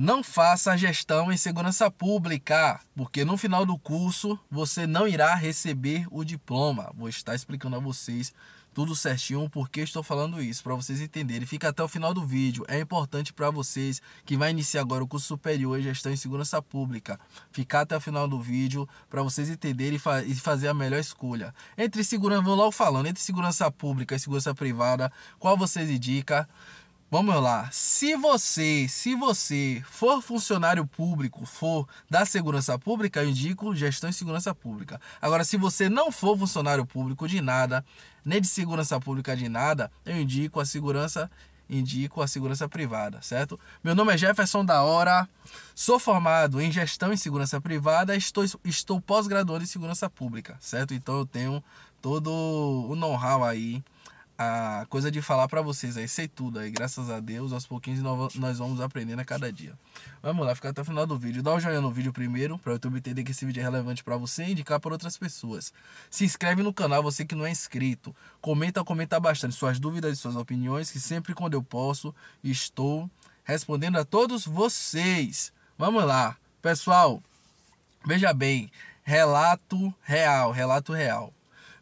Não faça gestão em segurança pública, porque no final do curso você não irá receber o diploma. Vou estar explicando a vocês tudo certinho porque estou falando isso para vocês entenderem. Fica até o final do vídeo. É importante para vocês que vai iniciar agora o curso superior em gestão em segurança pública. Ficar até o final do vídeo para vocês entenderem e, fazer a melhor escolha. Entre segurança, vou logo falando, entre segurança pública e segurança privada, qual vocês indicam? Vamos lá. Se você, se você for funcionário público, for da segurança pública, eu indico gestão em segurança pública. Agora, se você não for funcionário público de nada, nem de segurança pública de nada, eu indico a segurança indico a segurança privada, certo? Meu nome é Jefferson da Hora, sou formado em gestão em segurança privada, estou, estou pós-graduando em segurança pública, certo? Então eu tenho todo o know-how aí a coisa de falar para vocês aí, sei tudo aí, graças a Deus, aos pouquinhos nós vamos aprendendo a cada dia. Vamos lá, fica até o final do vídeo. Dá o um joinha no vídeo primeiro, para o YouTube entender que esse vídeo é relevante para você e indicar para outras pessoas. Se inscreve no canal, você que não é inscrito. Comenta, comenta bastante suas dúvidas e suas opiniões, que sempre quando eu posso, estou respondendo a todos vocês. Vamos lá. Pessoal, veja bem, relato real, relato real.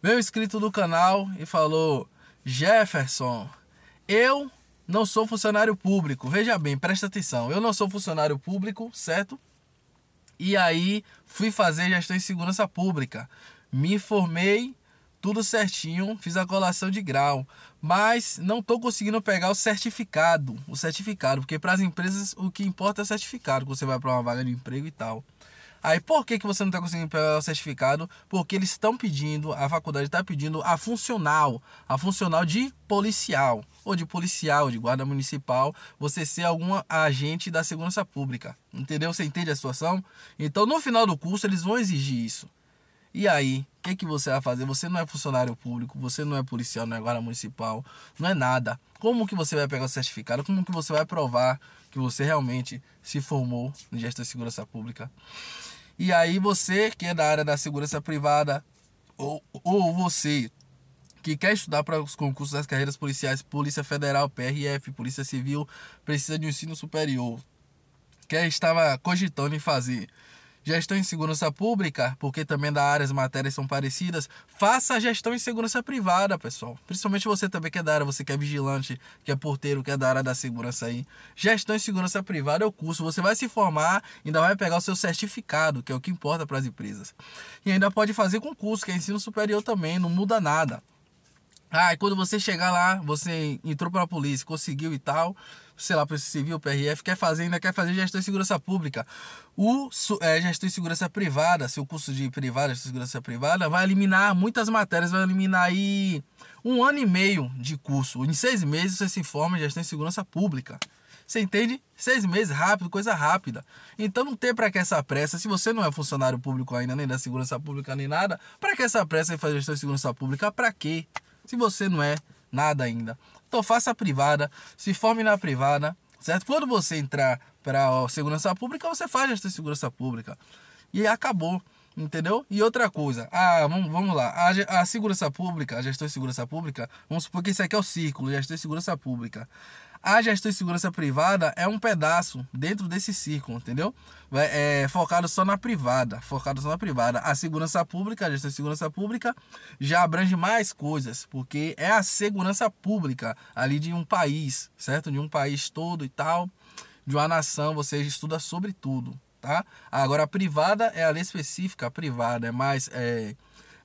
Veio inscrito do canal e falou... Jefferson, eu não sou funcionário público. Veja bem, presta atenção. Eu não sou funcionário público, certo? E aí fui fazer gestão em segurança pública. Me formei, tudo certinho, fiz a colação de grau, mas não estou conseguindo pegar o certificado, o certificado, porque para as empresas o que importa é o certificado, que você vai para uma vaga de emprego e tal. Aí por que, que você não está conseguindo pegar o certificado? Porque eles estão pedindo, a faculdade está pedindo a funcional, a funcional de policial, ou de policial, de guarda municipal, você ser algum agente da segurança pública. Entendeu? Você entende a situação? Então no final do curso eles vão exigir isso. E aí, o que, que você vai fazer? Você não é funcionário público, você não é policial, não é guarda municipal, não é nada. Como que você vai pegar o certificado? Como que você vai provar que você realmente se formou no gesto de segurança pública? E aí você que é da área da segurança privada ou, ou você que quer estudar para os concursos das carreiras policiais, Polícia Federal, PRF, Polícia Civil, precisa de um ensino superior, quer estava cogitando em fazer Gestão em segurança pública, porque também da área as matérias são parecidas, faça a gestão em segurança privada, pessoal. Principalmente você também que é da área, você que é vigilante, que é porteiro, que é da área da segurança aí. Gestão em segurança privada é o curso, você vai se formar, ainda vai pegar o seu certificado, que é o que importa para as empresas. E ainda pode fazer concurso, que é ensino superior também, não muda nada. Ah, e quando você chegar lá, você entrou para a polícia, conseguiu e tal, sei lá, Polícia Civil, PRF, quer fazer, ainda quer fazer gestão de segurança pública. O é, gestão de segurança privada, seu curso de privada, gestão de segurança privada, vai eliminar muitas matérias, vai eliminar aí um ano e meio de curso. Em seis meses você se forma em gestão de segurança pública. Você entende? Seis meses, rápido, coisa rápida. Então não tem para que essa pressa. Se você não é funcionário público ainda, nem da segurança pública, nem nada, para que essa pressa em fazer gestão de segurança pública? Para quê? se você não é nada ainda. Então faça a privada, se forme na privada, certo? Quando você entrar para a segurança pública, você faz a segurança pública. E acabou. Entendeu? E outra coisa, ah, vamos, lá. A, a, segurança pública, a gestão de segurança pública, vamos supor que isso aqui é o círculo, gestão de segurança pública. A gestão de segurança privada é um pedaço dentro desse círculo, entendeu? é, focado só na privada, focado só na privada. A segurança pública, a gestão de segurança pública, já abrange mais coisas, porque é a segurança pública ali de um país, certo? De um país todo e tal, de uma nação, você estuda sobre tudo tá? Agora a privada é a lei específica, a privada é mais é,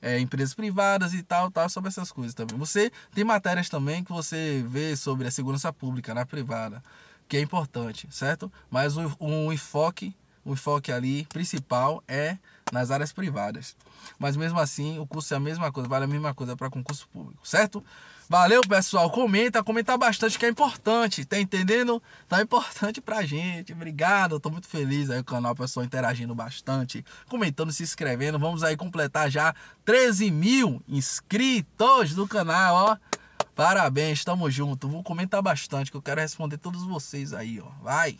é, empresas privadas e tal, tal, sobre essas coisas também. Você tem matérias também que você vê sobre a segurança pública na privada, que é importante, certo? Mas o, um enfoque o enfoque ali principal é nas áreas privadas. Mas mesmo assim, o curso é a mesma coisa, vale a mesma coisa para concurso público, certo? Valeu, pessoal. Comenta, comenta bastante que é importante, tá entendendo? Tá importante pra gente. Obrigado, eu tô muito feliz aí o canal, pessoal, interagindo bastante, comentando, se inscrevendo. Vamos aí completar já 13 mil inscritos do canal, ó. Parabéns, tamo junto. Vou comentar bastante que eu quero responder todos vocês aí, ó. Vai!